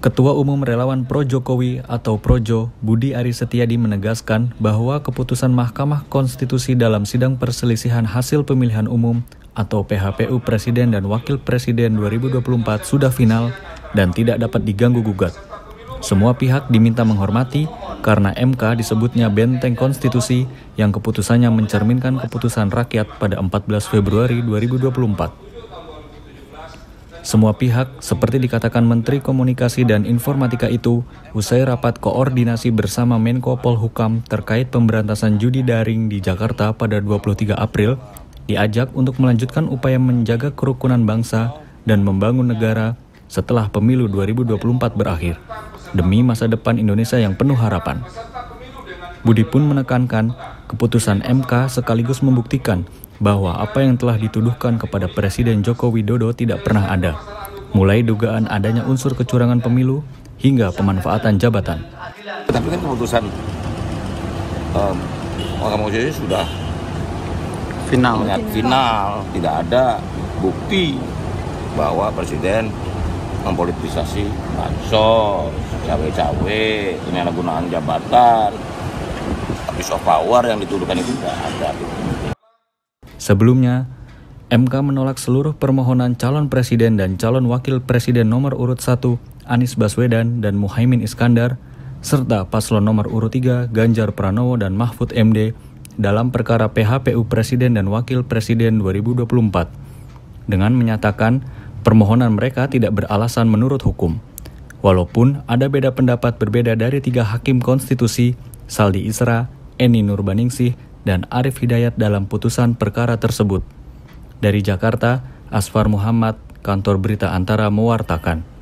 Ketua Umum Relawan Pro Jokowi atau Projo, Budi Aris Setiadi menegaskan bahwa keputusan Mahkamah Konstitusi dalam sidang perselisihan hasil pemilihan umum atau PHPU Presiden dan Wakil Presiden 2024 sudah final dan tidak dapat diganggu gugat. Semua pihak diminta menghormati karena MK disebutnya benteng konstitusi yang keputusannya mencerminkan keputusan rakyat pada 14 Februari 2024. Semua pihak, seperti dikatakan Menteri Komunikasi dan Informatika itu, usai rapat koordinasi bersama Menko Polhukam terkait pemberantasan judi daring di Jakarta pada 23 April, diajak untuk melanjutkan upaya menjaga kerukunan bangsa dan membangun negara setelah pemilu 2024 berakhir, demi masa depan Indonesia yang penuh harapan. Budi pun menekankan keputusan MK sekaligus membuktikan bahwa apa yang telah dituduhkan kepada Presiden Joko Widodo tidak pernah ada, mulai dugaan adanya unsur kecurangan pemilu hingga pemanfaatan jabatan. Tapi kan keputusan um, Konstitusi sudah final, final, final, tidak ada bukti bahwa Presiden mempolitisasi bansos, cawe-cawe, penyalahgunaan jabatan, abuse of power yang dituduhkan itu tidak ada. Sebelumnya, MK menolak seluruh permohonan calon presiden dan calon wakil presiden nomor urut 1 Anies Baswedan dan Muhaimin Iskandar serta paslon nomor urut 3 Ganjar Pranowo dan Mahfud MD dalam perkara PHPU Presiden dan Wakil Presiden 2024 dengan menyatakan permohonan mereka tidak beralasan menurut hukum. Walaupun ada beda pendapat berbeda dari tiga hakim konstitusi Saldi Isra, Eni Nurbaningsih, dan Arif Hidayat dalam putusan perkara tersebut. Dari Jakarta, Asfar Muhammad, Kantor Berita Antara mewartakan.